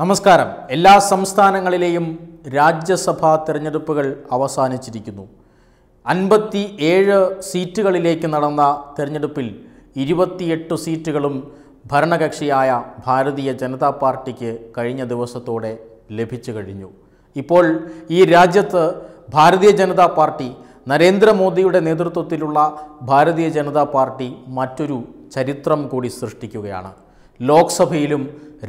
നമസ്കാരം എല്ലാ സംസ്ഥാനങ്ങളിലെയും രാജ്യസഭാ തിരഞ്ഞെടുപ്പുകൾ അവസാനിച്ചിരിക്കുന്നു അൻപത്തി ഏഴ് സീറ്റുകളിലേക്ക് നടന്ന തിരഞ്ഞെടുപ്പിൽ ഇരുപത്തിയെട്ട് സീറ്റുകളും ഭരണകക്ഷിയായ ഭാരതീയ ജനതാ പാർട്ടിക്ക് കഴിഞ്ഞ ദിവസത്തോടെ ലഭിച്ചു കഴിഞ്ഞു ഇപ്പോൾ ഈ രാജ്യത്ത് ഭാരതീയ ജനതാ പാർട്ടി നരേന്ദ്രമോദിയുടെ നേതൃത്വത്തിലുള്ള ഭാരതീയ ജനതാ പാർട്ടി മറ്റൊരു ചരിത്രം കൂടി സൃഷ്ടിക്കുകയാണ് ലോക്സഭയിലും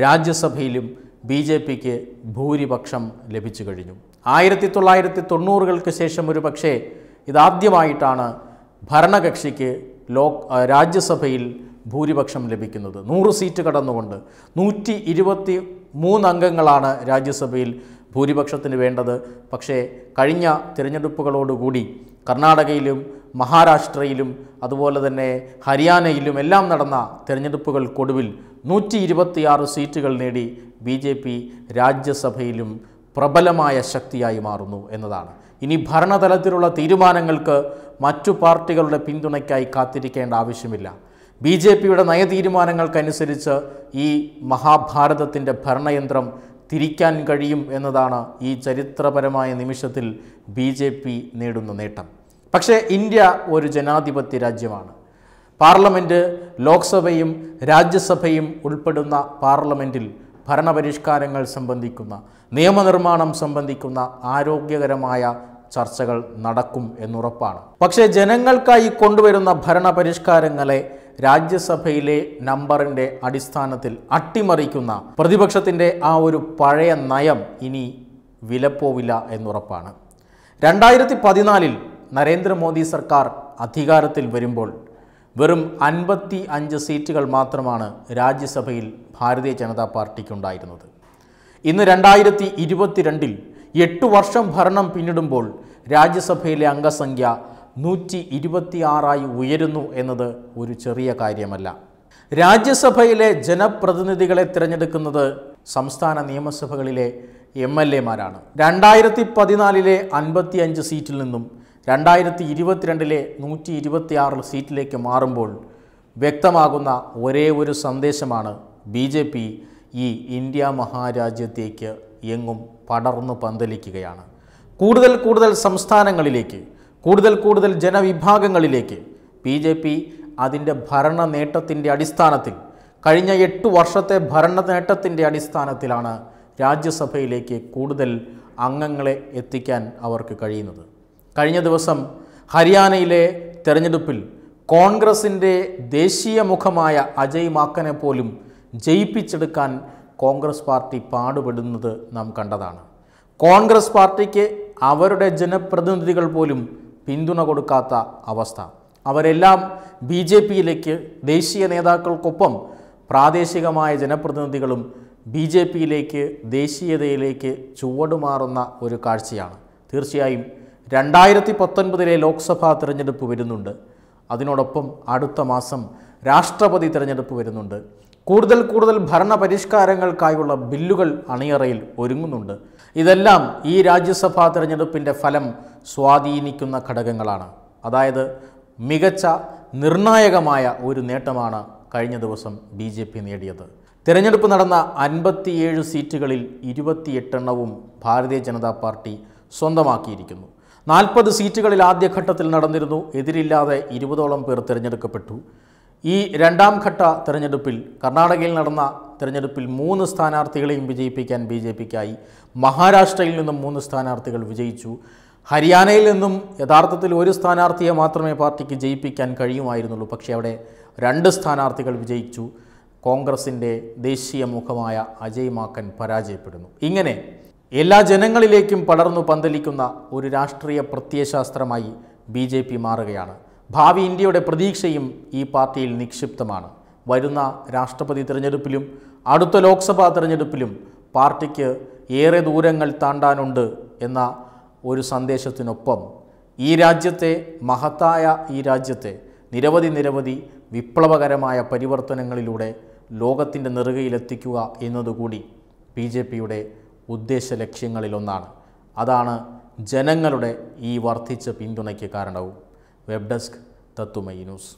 രാജ്യസഭയിലും ബി ജെ പിക്ക് ഭൂരിപക്ഷം ലഭിച്ചു കഴിഞ്ഞു ആയിരത്തി തൊള്ളായിരത്തി തൊണ്ണൂറുകൾക്ക് ശേഷം ഒരു പക്ഷേ ഇതാദ്യമായിട്ടാണ് ഭരണകക്ഷിക്ക് ലോ രാജ്യസഭയിൽ ഭൂരിപക്ഷം ലഭിക്കുന്നത് നൂറ് സീറ്റ് കടന്നുകൊണ്ട് നൂറ്റി ഇരുപത്തി മൂന്നംഗങ്ങളാണ് രാജ്യസഭയിൽ ഭൂരിപക്ഷത്തിന് വേണ്ടത് പക്ഷേ കഴിഞ്ഞ തിരഞ്ഞെടുപ്പുകളോടുകൂടി കർണാടകയിലും മഹാരാഷ്ട്രയിലും അതുപോലെ തന്നെ ഹരിയാനയിലും എല്ലാം നടന്ന തിരഞ്ഞെടുപ്പുകൾക്കൊടുവിൽ നൂറ്റി ഇരുപത്തിയാറ് സീറ്റുകൾ നേടി ബി ജെ പി രാജ്യസഭയിലും പ്രബലമായ ശക്തിയായി മാറുന്നു എന്നതാണ് ഇനി ഭരണതലത്തിലുള്ള തീരുമാനങ്ങൾക്ക് മറ്റു പാർട്ടികളുടെ പിന്തുണയ്ക്കായി കാത്തിരിക്കേണ്ട ആവശ്യമില്ല ബി ജെ പിയുടെ നയതീരുമാനങ്ങൾക്കനുസരിച്ച് ഈ മഹാഭാരതത്തിൻ്റെ ഭരണയന്ത്രം തിരിക്കാൻ കഴിയും എന്നതാണ് ഈ ചരിത്രപരമായ നിമിഷത്തിൽ ബി ജെ പി നേടുന്ന നേട്ടം പക്ഷേ ഇന്ത്യ ഒരു ജനാധിപത്യ രാജ്യമാണ് പാർലമെൻറ്റ് ലോക്സഭയും രാജ്യസഭയും ഉൾപ്പെടുന്ന പാർലമെൻറ്റിൽ ഭരണപരിഷ്കാരങ്ങൾ സംബന്ധിക്കുന്ന നിയമനിർമ്മാണം സംബന്ധിക്കുന്ന ആരോഗ്യകരമായ ചർച്ചകൾ നടക്കും എന്നുറപ്പാണ് പക്ഷേ ജനങ്ങൾക്കായി കൊണ്ടുവരുന്ന ഭരണപരിഷ്കാരങ്ങളെ രാജ്യസഭയിലെ നമ്പറിൻ്റെ അടിസ്ഥാനത്തിൽ അട്ടിമറിക്കുന്ന പ്രതിപക്ഷത്തിൻ്റെ ആ ഒരു പഴയ നയം ഇനി വിലപ്പോവില്ല എന്നുറപ്പാണ് രണ്ടായിരത്തി പതിനാലിൽ നരേന്ദ്രമോദി സർക്കാർ അധികാരത്തിൽ വരുമ്പോൾ വെറും അൻപത്തി അഞ്ച് സീറ്റുകൾ മാത്രമാണ് രാജ്യസഭയിൽ ഭാരതീയ ജനതാ പാർട്ടിക്കുണ്ടായിരുന്നത് ഇന്ന് രണ്ടായിരത്തി ഇരുപത്തിരണ്ടിൽ എട്ട് വർഷം ഭരണം പിന്നിടുമ്പോൾ രാജ്യസഭയിലെ അംഗസംഖ്യ നൂറ്റി ഇരുപത്തിയാറായി ഉയരുന്നു എന്നത് ഒരു ചെറിയ കാര്യമല്ല രാജ്യസഭയിലെ ജനപ്രതിനിധികളെ തിരഞ്ഞെടുക്കുന്നത് സംസ്ഥാന നിയമസഭകളിലെ എം എൽ എമാരാണ് രണ്ടായിരത്തി പതിനാലിലെ അൻപത്തിയഞ്ച് സീറ്റിൽ നിന്നും രണ്ടായിരത്തി ഇരുപത്തിരണ്ടിലെ നൂറ്റി ഇരുപത്തിയാറിൽ സീറ്റിലേക്ക് മാറുമ്പോൾ വ്യക്തമാകുന്ന ഒരേ ഒരു സന്ദേശമാണ് ബി ജെ പി ഈ ഇന്ത്യ മഹാരാജ്യത്തേക്ക് എങ്ങും പടർന്നു പന്തലിക്കുകയാണ് കൂടുതൽ കൂടുതൽ സംസ്ഥാനങ്ങളിലേക്ക് കൂടുതൽ കൂടുതൽ ജനവിഭാഗങ്ങളിലേക്ക് ബി ജെ പി അതിൻ്റെ ഭരണ നേട്ടത്തിൻ്റെ അടിസ്ഥാനത്തിൽ കഴിഞ്ഞ എട്ട് വർഷത്തെ ഭരണ നേട്ടത്തിൻ്റെ അടിസ്ഥാനത്തിലാണ് രാജ്യസഭയിലേക്ക് കൂടുതൽ അംഗങ്ങളെ എത്തിക്കാൻ അവർക്ക് കഴിയുന്നത് കഴിഞ്ഞ ദിവസം ഹരിയാനയിലെ തെരഞ്ഞെടുപ്പിൽ കോൺഗ്രസിൻ്റെ ദേശീയ മുഖമായ അജയ് മാക്കനെ പോലും ജയിപ്പിച്ചെടുക്കാൻ കോൺഗ്രസ് പാർട്ടി പാടുപെടുന്നത് നാം കണ്ടതാണ് കോൺഗ്രസ് പാർട്ടിക്ക് അവരുടെ ജനപ്രതിനിധികൾ പോലും പിന്തുണ കൊടുക്കാത്ത അവസ്ഥ അവരെല്ലാം ബി ജെ പിയിലേക്ക് ദേശീയ നേതാക്കൾക്കൊപ്പം പ്രാദേശികമായ ജനപ്രതിനിധികളും ബി ജെ പിയിലേക്ക് ദേശീയതയിലേക്ക് ചുവടുമാറുന്ന ഒരു കാഴ്ചയാണ് തീർച്ചയായും രണ്ടായിരത്തി പത്തൊൻപതിലെ ലോക്സഭാ തിരഞ്ഞെടുപ്പ് വരുന്നുണ്ട് അതിനോടൊപ്പം അടുത്ത മാസം രാഷ്ട്രപതി തിരഞ്ഞെടുപ്പ് വരുന്നുണ്ട് കൂടുതൽ കൂടുതൽ ഭരണ പരിഷ്കാരങ്ങൾക്കായുള്ള ബില്ലുകൾ അണിയറയിൽ ഒരുങ്ങുന്നുണ്ട് ഇതെല്ലാം ഈ രാജ്യസഭാ തിരഞ്ഞെടുപ്പിൻ്റെ ഫലം സ്വാധീനിക്കുന്ന ഘടകങ്ങളാണ് അതായത് മികച്ച നിർണായകമായ ഒരു നേട്ടമാണ് കഴിഞ്ഞ ദിവസം ബി ജെ പി നേടിയത് തിരഞ്ഞെടുപ്പ് നടന്ന അൻപത്തിയേഴ് സീറ്റുകളിൽ ഇരുപത്തിയെട്ടെണ്ണവും ഭാരതീയ ജനതാ പാർട്ടി സ്വന്തമാക്കിയിരിക്കുന്നു നാൽപ്പത് സീറ്റുകളിൽ ആദ്യഘട്ടത്തിൽ നടന്നിരുന്നു എതിരില്ലാതെ ഇരുപതോളം പേർ തിരഞ്ഞെടുക്കപ്പെട്ടു ഈ രണ്ടാം ഘട്ട തിരഞ്ഞെടുപ്പിൽ കർണാടകയിൽ നടന്ന തിരഞ്ഞെടുപ്പിൽ മൂന്ന് സ്ഥാനാർത്ഥികളെയും വിജയിപ്പിക്കാൻ ബി ജെ പിക്കായി മഹാരാഷ്ട്രയിൽ നിന്നും മൂന്ന് സ്ഥാനാർത്ഥികൾ വിജയിച്ചു ഹരിയാനയിൽ നിന്നും യഥാർത്ഥത്തിൽ ഒരു സ്ഥാനാർത്ഥിയെ മാത്രമേ പാർട്ടിക്ക് ജയിപ്പിക്കാൻ കഴിയുമായിരുന്നുള്ളൂ പക്ഷേ അവിടെ രണ്ട് സ്ഥാനാർത്ഥികൾ വിജയിച്ചു കോൺഗ്രസിൻ്റെ ദേശീയ മുഖമായ അജയ് മാക്കൻ പരാജയപ്പെടുന്നു ഇങ്ങനെ എല്ലാ ജനങ്ങളിലേക്കും പടർന്നു പന്തലിക്കുന്ന ഒരു രാഷ്ട്രീയ പ്രത്യയശാസ്ത്രമായി ബി ജെ പി മാറുകയാണ് ഭാവി ഇന്ത്യയുടെ പ്രതീക്ഷയും ഈ പാർട്ടിയിൽ നിക്ഷിപ്തമാണ് വരുന്ന രാഷ്ട്രപതി തിരഞ്ഞെടുപ്പിലും അടുത്ത ലോക്സഭാ തിരഞ്ഞെടുപ്പിലും പാർട്ടിക്ക് ഏറെ ദൂരങ്ങൾ താണ്ടാനുണ്ട് എന്ന ഒരു സന്ദേശത്തിനൊപ്പം ഈ രാജ്യത്തെ മഹത്തായ ഈ രാജ്യത്തെ നിരവധി നിരവധി വിപ്ലവകരമായ പരിവർത്തനങ്ങളിലൂടെ ലോകത്തിൻ്റെ നെറുകയിലെത്തിക്കുക എന്നതുകൂടി ബി ജെ പിയുടെ ഉദ്ദേശ ലക്ഷ്യങ്ങളിലൊന്നാണ് അതാണ് ജനങ്ങളുടെ ഈ വർദ്ധിച്ച പിന്തുണയ്ക്ക് കാരണവും വെബ് ഡെസ്ക് തത്തുമൈ ന്യൂസ്